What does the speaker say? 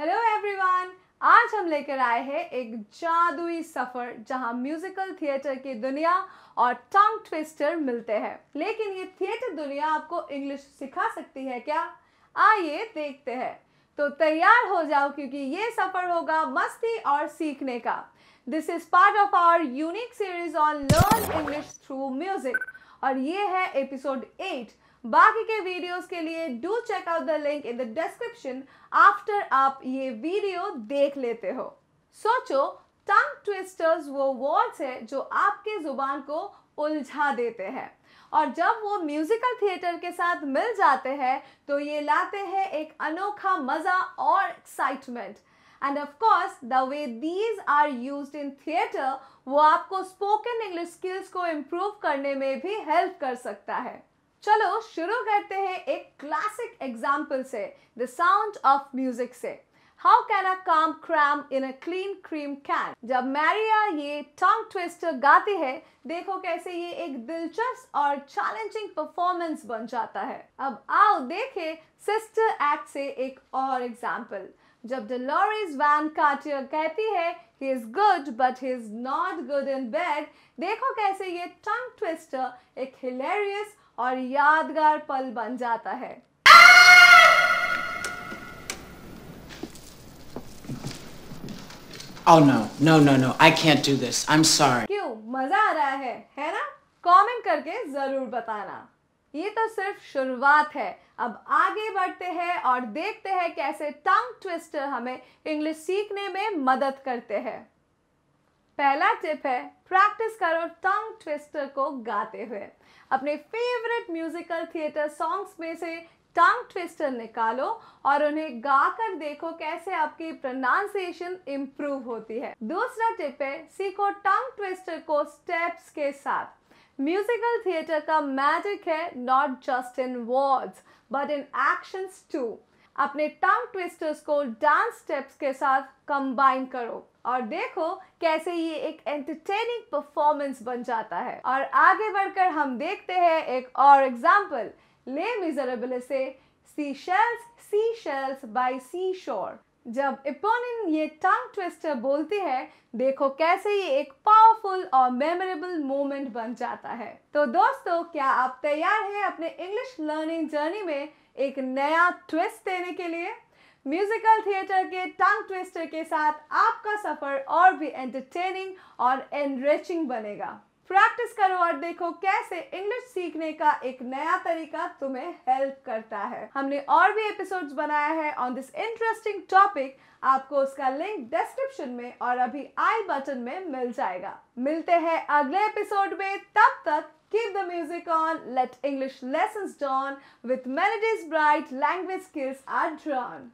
Hello everyone आज हम लेकर आए हैं एक जादुई सफर जहां म्यूजिकल थिएटर की दुनिया और टंग ट्विस्टर मिलते हैं लेकिन ये थिएटर दुनिया आपको इंग्लिश सिखा सकती है क्या आइए देखते हैं तो तैयार हो जाओ क्योंकि ये सफर होगा मस्ती और सीखने का this is part of our unique series on learn English through music और ये है एपिसोड एट बाकी के वीडियोस के लिए do check out the link in the description after आप ये वीडियो देख लेते हो सोचो टंग ट्विस्टर्स वो वर्ड्स है जो आपके जुबान को उलझा देते हैं और जब वो म्यूजिकल थिएटर के साथ मिल जाते हैं तो ये लाते हैं एक अनोखा मज़ा और excitement and of course the way these are used in theatre वो आपको स्पोकन इंग्लिश स्किल्स को इम्प्रूव करने में भी हेल्प कर सकता है चलो शुरू करते हैं एक क्लासिक एग्जाम्पल से द साउंड ऑफ म्यूजिक से how can a clam cram in a clean cream can जब मैरिया ये टंग ट्विस्टर गाती है देखो कैसे ये एक दिलचस्प और चैलेंजिंग परफॉर्मेंस बन जाता है अब आओ देखे सिस्टर एक्ट से एक और एग्जाम्पल जब डलोरिस वैन कार्टियर कहती है he is good but he is not good in bed देखो कैसे ये टंग ट्विस्टर एक हिलेरियस और यादगार पल बन जाता है Oh no, no, no, no, I can't do this. I'm sorry. क्यों मजा आ रहा है है ना कमेंट करके जरूर बताना ये तो सिर्फ शुरुआत है अब आगे बढ़ते हैं और देखते हैं कैसे टंग ट्विस्टर हमें इंग्लिश सीखने में मदद करते हैं पहला टिप है प्रैक्टिस करो टंग ट्विस्टर को गाते हुए अपने फेवरेट म्यूजिकल थिएटर सॉन्ग्स में से टंग ट्विस्टर निकालो और उन्हें गाकर देखो कैसे आपकी प्रोनाउंसिएशन इम्प्रूव होती है दूसरा टिप है सीखो टंग ट्विस्टर को स्टेप्स के साथ म्यूजिकल थिएटर का मैजिक है not just in words but in actions to अपने टंग ट्विस्टर्स को डांस स्टेप्स के साथ कंबाइन करो और देखो कैसे ये एक एंटरटेनिंग परफॉर्मेंस बन जाता है और आगे बढ़कर हम देखते हैं एक और एग्जांपल ले मिजरेबल से she sells sea shells by the sea shore इपोनिन ये टंग ट्विस्टर बोलती है देखो कैसे ये एक पावरफुल और मेमोरेबल मोमेंट बन जाता है तो दोस्तों क्या आप तैयार हैं अपने इंग्लिश लर्निंग जर्नी में एक नया ट्विस्ट देने के लिए म्यूजिकल थिएटर के टंग ट्विस्टर के साथ आपका सफ़र और भी एंटरटेनिंग और एनरिचिंग बनेगा प्रैक्टिस करो और देखो कैसे इंग्लिश सीखने का एक नया तरीका तुम्हें हेल्प करता है हमने और भी एपिसोड्स बनाया है ऑन दिस इंटरेस्टिंग टॉपिक आपको उसका लिंक डिस्क्रिप्शन में और अभी आई बटन में मिल जाएगा मिलते हैं अगले एपिसोड में तब तक music on, let English lessons dawn, with melodies bright, language skills are drawn.